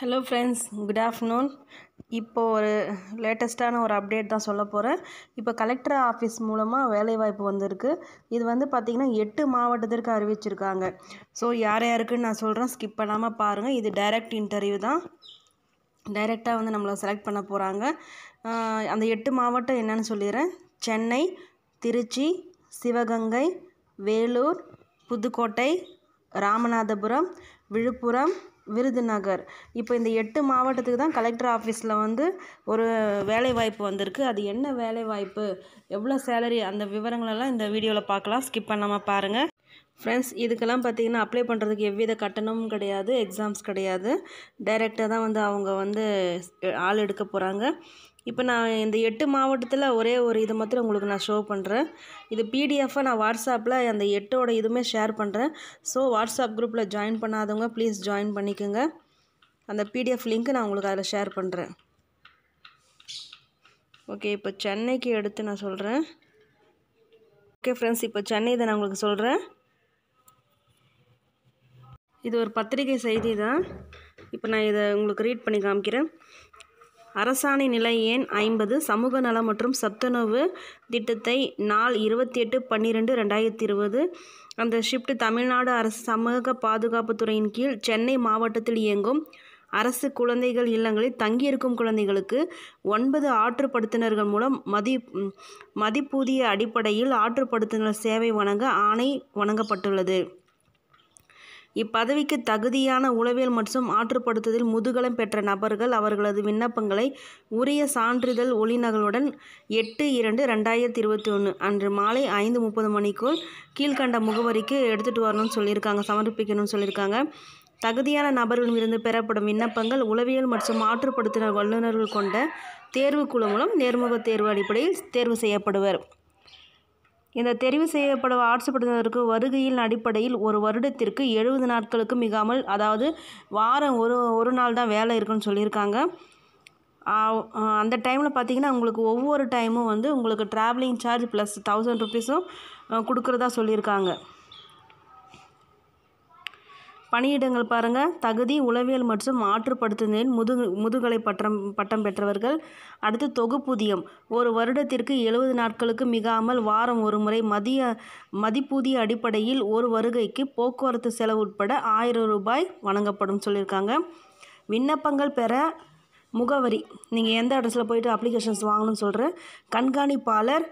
hello friends good afternoon இப்போது ஒரு லேட்டஸ்ட்டான ஒரு அப்டேட் தான் சொல்ல போகிறேன் இப்போ கலெக்டர் ஆஃபீஸ் மூலமாக வேலைவாய்ப்பு வந்திருக்கு இது வந்து பார்த்திங்கன்னா எட்டு மாவட்டத்திற்கு அறிவிச்சிருக்காங்க ஸோ யார் யாருக்குன்னு நான் சொல்கிறேன் ஸ்கிப் பண்ணாமல் பாருங்கள் இது டைரக்ட் இன்டர்வியூ தான் டைரெக்டாக வந்து நம்மளை செலக்ட் பண்ண போகிறாங்க அந்த எட்டு மாவட்டம் என்னன்னு சொல்லிடுறேன் சென்னை திருச்சி சிவகங்கை வேலூர் புதுக்கோட்டை ராமநாதபுரம் விழுப்புரம் விருதுநகர் இப்போ இந்த எட்டு மாவட்டத்துக்கு தான் கலெக்டர் ஆஃபீஸில் வந்து ஒரு வேலைவாய்ப்பு வந்திருக்கு அது என்ன வேலைவாய்ப்பு எவ்வளோ சேலரி அந்த விவரங்களெல்லாம் இந்த வீடியோவில் பார்க்கலாம் ஸ்கிப் பண்ணாமல் பாருங்கள் ஃப்ரெண்ட்ஸ் இதுக்கெல்லாம் பார்த்தீங்கன்னா அப்ளை பண்ணுறதுக்கு எவ்வித கட்டணமும் கிடையாது எக்ஸாம்ஸ் கிடையாது டைரெக்டாக தான் வந்து அவங்க வந்து ஆள் எடுக்க போகிறாங்க இப்போ நான் இந்த எட்டு மாவட்டத்தில் ஒரே ஒரு இதை மாத்திரம் உங்களுக்கு நான் ஷோ பண்ணுறேன் இது பிடிஎஃபாக நான் வாட்ஸ்அப்பில் அந்த எட்டோட இதுவுமே ஷேர் பண்ணுறேன் ஸோ வாட்ஸ்அப் குரூப்பில் ஜாயின் பண்ணாதவங்க ப்ளீஸ் ஜாயின் பண்ணிக்கோங்க அந்த பிடிஎஃப் லிங்க்கு நான் உங்களுக்கு அதில் ஷேர் பண்ணுறேன் ஓகே இப்போ சென்னைக்கு எடுத்து நான் சொல்கிறேன் ஓகே ஃப்ரெண்ட்ஸ் இப்போ சென்னை இதை நான் உங்களுக்கு சொல்கிறேன் இது ஒரு பத்திரிகை செய்தி தான் இப்போ நான் இதை உங்களுக்கு ரீட் பண்ணி காமிக்கிறேன் அரசாணை நிலை எண் ஐம்பது சமூக நலம் மற்றும் சத்துணவு திட்டத்தை நாள் இருபத்தி எட்டு பன்னிரெண்டு ரெண்டாயிரத்தி இருபது அந்த ஷிஃப்ட் தமிழ்நாடு அரசு சமூக பாதுகாப்புத்துறையின் கீழ் சென்னை மாவட்டத்தில் இயங்கும் அரசு குழந்தைகள் இல்லங்களில் தங்கியிருக்கும் குழந்தைகளுக்கு ஒன்பது ஆற்றுப்படுத்தினர்கள் மூலம் மதி மதிப்பூதிய அடிப்படையில் ஆற்றுப்படுத்தினர் சேவை வழங்க ஆணை வழங்கப்பட்டுள்ளது இப்பதவிக்கு தகுதியான உளவியல் மற்றும் ஆற்றுப்படுத்துதல் முதுகலம் பெற்ற நபர்கள் அவர்களது விண்ணப்பங்களை உரிய சான்றிதழ் ஒளிநகலுடன் எட்டு இரண்டு ரெண்டாயிரத்தி இருபத்தி ஒன்று அன்று மாலை ஐந்து முப்பது மணிக்குள் கீழ்கண்ட முகவரிக்கு எடுத்துகிட்டு வரணும்னு சொல்லியிருக்காங்க சமர்ப்பிக்கணும்னு சொல்லியிருக்காங்க தகுதியான நபர்களிடமிருந்து பெறப்படும் விண்ணப்பங்கள் உளவியல் மற்றும் ஆற்றுப்படுத்தின வல்லுநர்கள் கொண்ட குழு மூலம் நேர்முக தேர்வு அடிப்படையில் தேர்வு செய்யப்படுவர் இந்த தெரிவு செய்யப்படும் ஆட்சிப்படுத்தினருக்கு வருகையின் அடிப்படையில் ஒரு வருடத்திற்கு எழுபது நாட்களுக்கு மிகாமல் அதாவது வாரம் ஒரு ஒரு நாள் தான் வேலை இருக்குன்னு சொல்லியிருக்காங்க அந்த டைமில் பார்த்தீங்கன்னா உங்களுக்கு ஒவ்வொரு டைமும் வந்து உங்களுக்கு ட்ராவலிங் சார்ஜ் ப்ளஸ் தௌசண்ட் ருபீஸும் கொடுக்குறதா சொல்லியிருக்காங்க பணியிடங்கள் பாருங்கள் தகுதி உளவியல் மற்றும் ஆற்றுப்படுத்துதலில் முதுகு முதுகலை பட்டம் பட்டம் பெற்றவர்கள் அடுத்து தொகுப்பூதியம் ஒரு வருடத்திற்கு எழுபது நாட்களுக்கு மிகாமல் வாரம் ஒரு முறை மதிய மதிப்பூதிய அடிப்படையில் ஒரு வருகைக்கு போக்குவரத்து செலவு உட்பட ஆயிரம் ரூபாய் வழங்கப்படும் சொல்லியிருக்காங்க விண்ணப்பங்கள் பெற முகவரி நீங்கள் எந்த அட்ரஸில் போயிட்டு அப்ளிகேஷன்ஸ் வாங்கணும்னு சொல்கிற கண்காணிப்பாளர்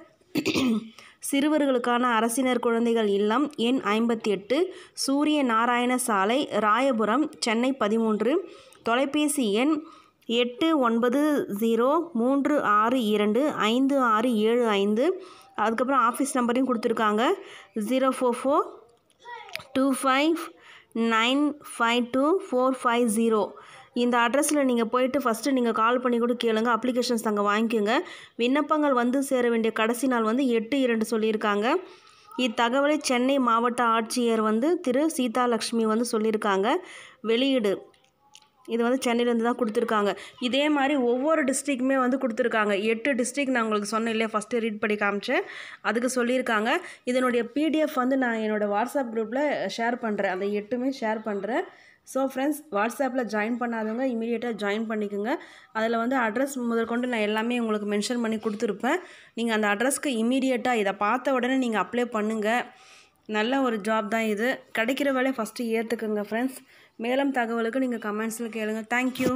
சிறுவர்களுக்கான அரசினர் குழந்தைகள் இல்லம் எண் ஐம்பத்தி எட்டு சூரிய நாராயண சாலை ராயபுரம் சென்னை பதிமூன்று தொலைபேசி எண் எட்டு ஒன்பது ஜீரோ மூன்று ஆறு இரண்டு ஐந்து ஆறு ஏழு ஐந்து அதுக்கப்புறம் ஆஃபீஸ் நம்பரையும் கொடுத்துருக்காங்க zero four four two five nine five two four five zero இந்த அட்ரஸில் நீங்கள் போயிட்டு ஃபஸ்ட்டு நீங்கள் கால் பண்ணி கூட கேளுங்க அப்ளிகேஷன்ஸ் அங்கே வாங்கிக்கோங்க விண்ணப்பங்கள் வந்து சேர வேண்டிய கடைசி நாள் வந்து எட்டு இரண்டு சொல்லியிருக்காங்க இத்தகவலை சென்னை மாவட்ட ஆட்சியர் வந்து திரு சீதாலக்ஷ்மி வந்து சொல்லியிருக்காங்க வெளியீடு இது வந்து சென்னையிலேருந்து தான் கொடுத்துருக்காங்க இதே மாதிரி ஒவ்வொரு டிஸ்ட்ரிக்குமே வந்து கொடுத்துருக்காங்க எட்டு டிஸ்ட்ரிக் நான் உங்களுக்கு சொன்னேன் இல்லையா ஃபஸ்ட்டு ரீட் படி காமிச்சேன் அதுக்கு சொல்லியிருக்காங்க இதனுடைய பிடிஎஃப் வந்து நான் என்னோடய வாட்ஸ்அப் குரூப்பில் ஷேர் பண்ணுறேன் அந்த எட்டுமே ஷேர் பண்ணுறேன் ஸோ ஃப்ரெண்ட்ஸ் வாட்ஸ்அப்பில் ஜாயின் பண்ணாதவங்க இமீடியட்டாக ஜாயின் பண்ணிக்கோங்க அதில் வந்து அட்ரஸ் முதற்கொண்டு நான் எல்லாமே உங்களுக்கு மென்ஷன் பண்ணி கொடுத்துருப்பேன் நீங்கள் அந்த அட்ரஸ்க்கு இமீடியட்டாக இதை பார்த்த உடனே நீங்கள் அப்ளை பண்ணுங்கள் நல்ல ஒரு ஜாப் தான் இது கிடைக்கிற வேலையை ஃபஸ்ட்டு ஏற்றுக்குங்க ஃப்ரெண்ட்ஸ் மேலும் தகவலுக்கு நீங்கள் கமெண்ட்ஸில் கேளுங்கள் தேங்க்யூ